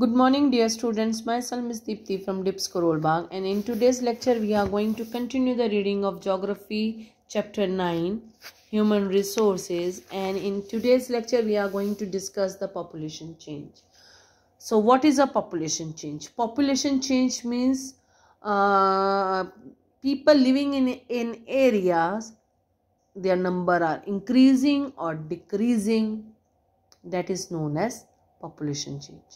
Good morning dear students, myself is Deepthi from Dips Korolbagh and in today's lecture we are going to continue the reading of Geography Chapter 9 Human Resources and in today's lecture we are going to discuss the population change. So what is a population change? Population change means uh, people living in, in areas their number are increasing or decreasing that is known as population change.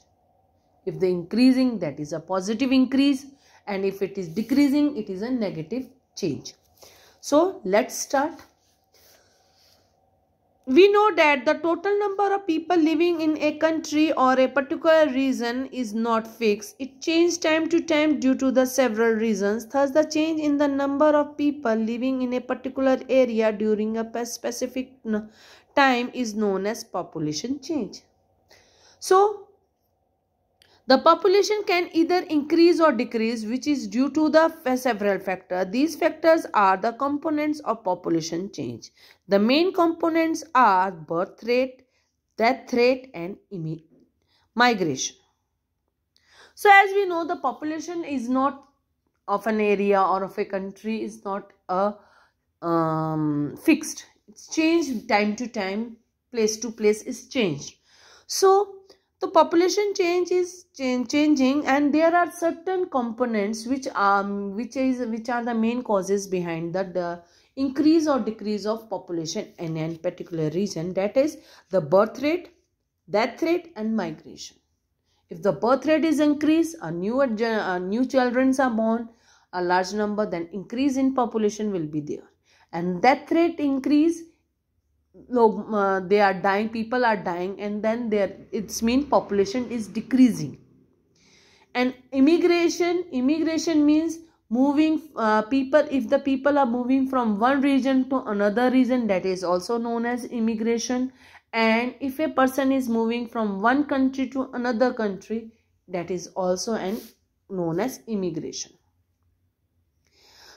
If the increasing, that is a positive increase. And if it is decreasing, it is a negative change. So, let's start. We know that the total number of people living in a country or a particular region is not fixed. It changes time to time due to the several reasons. Thus, the change in the number of people living in a particular area during a specific time is known as population change. So, the population can either increase or decrease which is due to the several factors. These factors are the components of population change. The main components are birth rate, death rate and migration. So as we know the population is not of an area or of a country is not a um, fixed. It's changed time to time, place to place is changed. So the population change is changing and there are certain components which are um, which is which are the main causes behind the, uh, increase or decrease of population in a particular region that is the birth rate death rate and migration if the birth rate is increased a new new children are born a large number then increase in population will be there and death rate increase log, they are dying people are dying and then their its mean population is decreasing and immigration immigration means moving uh, people if the people are moving from one region to another region that is also known as immigration and if a person is moving from one country to another country that is also an known as immigration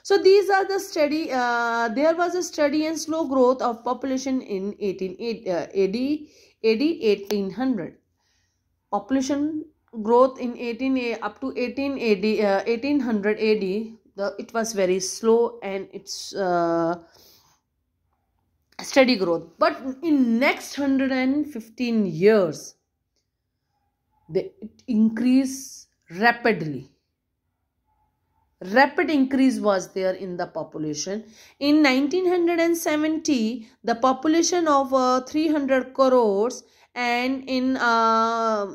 so these are the study, uh, there was a study and slow growth of population in 18, uh, AD, AD 1800. Population growth in 18 up to 18 AD, uh, 1800 AD, the, it was very slow and it's uh, steady growth. But in next 115 years, the it increased rapidly rapid increase was there in the population. In 1970, the population of uh, 300 crores and in uh,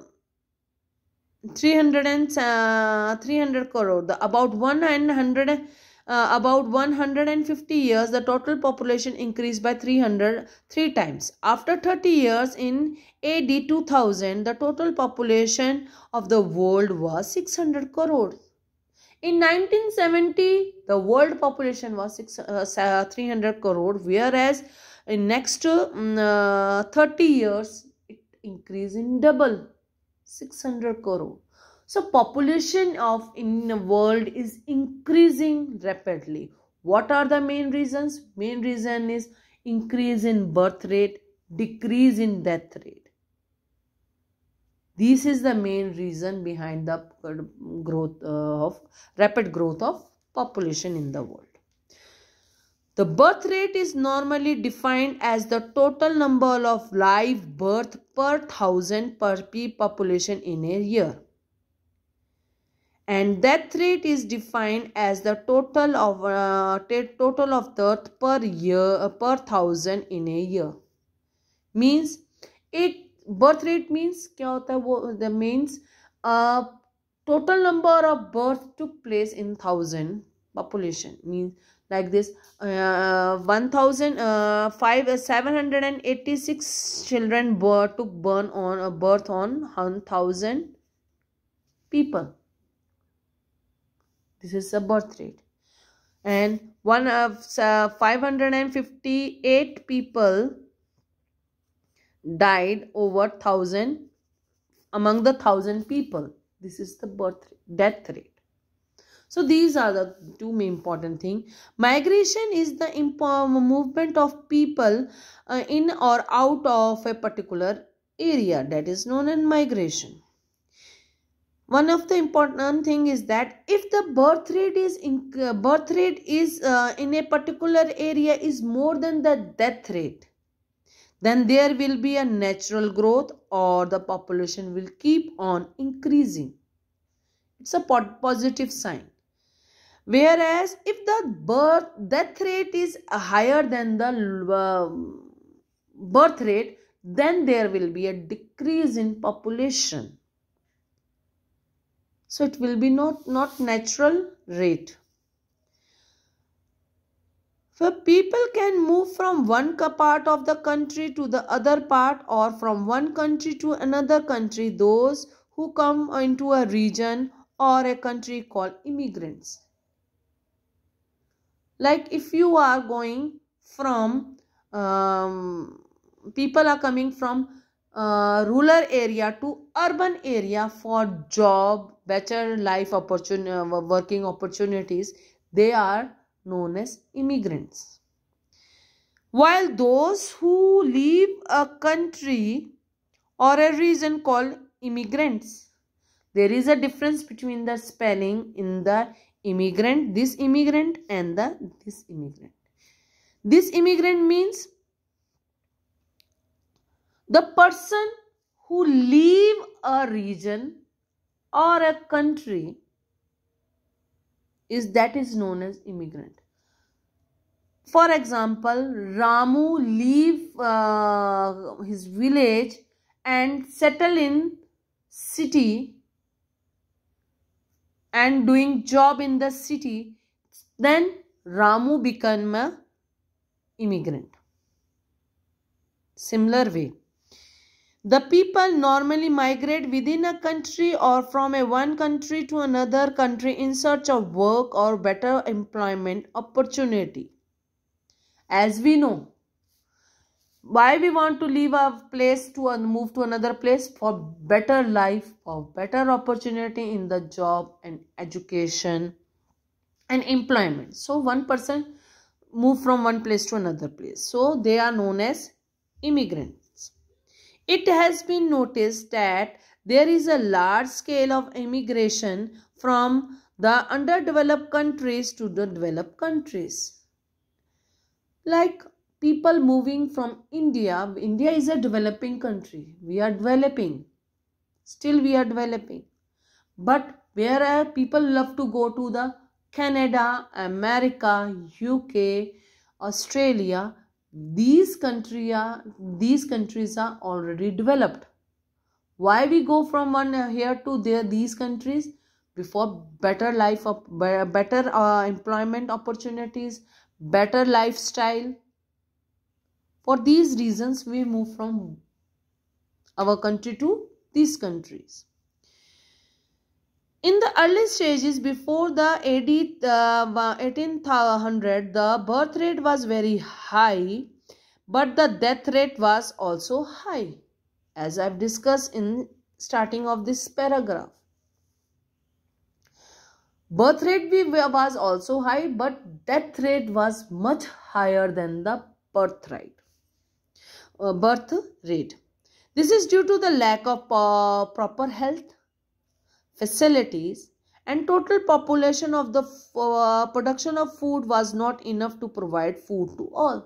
300 and uh, 300 crore the about 100 uh, about 150 years the total population increased by 300 three times after 30 years in AD 2000 the total population of the world was 600 crore in 1970, the world population was six, uh, 300 crore, whereas in next mm, uh, 30 years, it increased in double, 600 crore. So, population of in the world is increasing rapidly. What are the main reasons? Main reason is increase in birth rate, decrease in death rate this is the main reason behind the growth uh, of rapid growth of population in the world the birth rate is normally defined as the total number of live birth per thousand per population in a year and death rate is defined as the total of uh, total of death per year uh, per thousand in a year means Birth rate means क्या होता है वो the means total number of birth to place population means like this uh, uh, uh, seven hundred and eighty-six children were, took born on a uh, birth on 1000 people this is the birth rate and one of uh, 558 people died over 1000 among the 1000 people this is the birth death rate so these are the two important thing. Migration is the movement of people uh, in or out of a particular area that is known as migration. One of the important thing is that if the birth rate is in, uh, birth rate is uh, in a particular area is more than the death rate, then there will be a natural growth or the population will keep on increasing it's a positive sign whereas if the birth death rate is higher than the um, birth rate then there will be a decrease in population so it will be not not natural rate for people can move from one part of the country to the other part or from one country to another country those who come into a region or a country called immigrants. Like if you are going from, um, people are coming from uh, rural area to urban area for job, better life opportunity, uh, working opportunities. They are known as immigrants. While those who leave a country or a region called immigrants, there is a difference between the spelling in the immigrant, this immigrant and the this immigrant. This immigrant means the person who leave a region or a country is that is known as immigrant. For example, Ramu leave uh, his village and settle in city and doing job in the city. Then Ramu become a immigrant. Similar way. The people normally migrate within a country or from a one country to another country in search of work or better employment opportunity. As we know, why we want to leave our place to move to another place for better life, for better opportunity in the job and education and employment. So one person move from one place to another place. So they are known as immigrant it has been noticed that there is a large scale of immigration from the underdeveloped countries to the developed countries. Like people moving from India, India is a developing country. We are developing. Still, we are developing. But where are people love to go to the Canada, America, UK, Australia these country are these countries are already developed why we go from one here to there these countries before better life of better uh, employment opportunities better lifestyle for these reasons we move from our country to these countries in the early stages before the AD uh, 1800, the birth rate was very high, but the death rate was also high, as I've discussed in starting of this paragraph. Birth rate was also high, but death rate was much higher than the birth rate. Uh, birth rate. This is due to the lack of uh, proper health, facilities and total population of the uh, production of food was not enough to provide food to all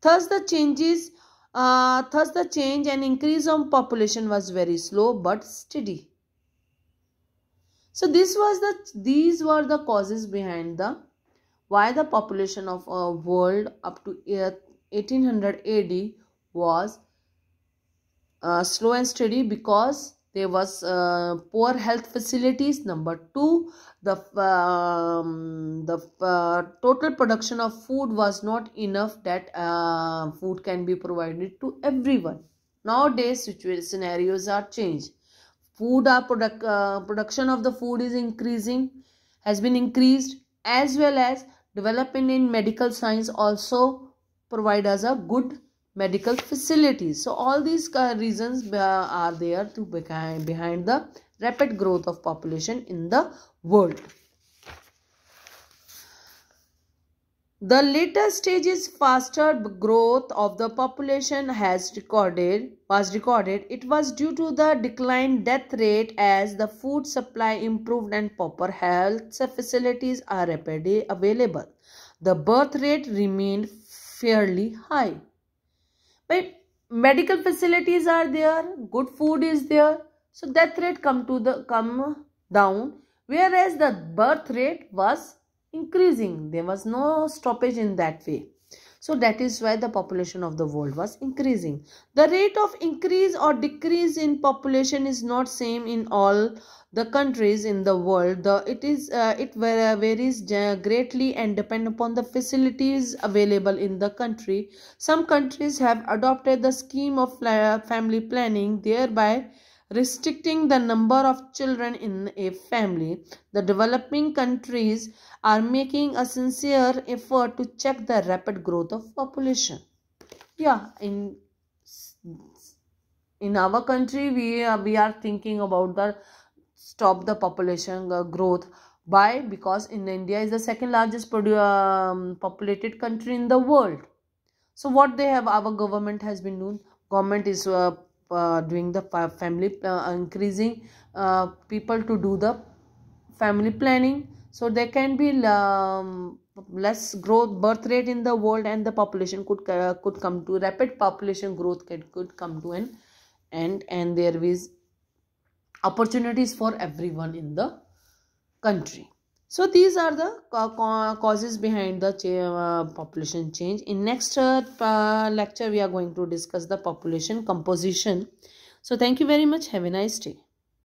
thus the changes uh, thus the change and increase of population was very slow but steady so this was the these were the causes behind the why the population of a world up to 1800 uh, AD was uh, slow and steady because there was uh, poor health facilities number 2 the um, the uh, total production of food was not enough that uh, food can be provided to everyone nowadays situation scenarios are changed food are uh, product uh, production of the food is increasing has been increased as well as development in medical science also provide us a good medical facilities so all these uh, reasons uh, are there to behind behind the rapid growth of population in the world the later stages faster growth of the population has recorded was recorded it was due to the decline death rate as the food supply improved and proper health facilities are rapidly available the birth rate remained fairly high but medical facilities are there, good food is there. So death rate come to the come down. Whereas the birth rate was increasing. There was no stoppage in that way. So that is why the population of the world was increasing. The rate of increase or decrease in population is not same in all the countries in the world the it is uh, it uh, varies uh, greatly and depend upon the facilities available in the country some countries have adopted the scheme of uh, family planning thereby restricting the number of children in a family. The developing countries are making a sincere effort to check the rapid growth of population. Yeah, in in our country we are, we are thinking about the stop the population uh, growth why because in india is the second largest um, populated country in the world so what they have our government has been doing government is uh, uh, doing the family uh, increasing uh, people to do the family planning so there can be um, less growth birth rate in the world and the population could uh, could come to rapid population growth could, could come to an end and there is opportunities for everyone in the country. So these are the causes behind the uh, population change. In next uh, lecture, we are going to discuss the population composition. So thank you very much. Have a nice day.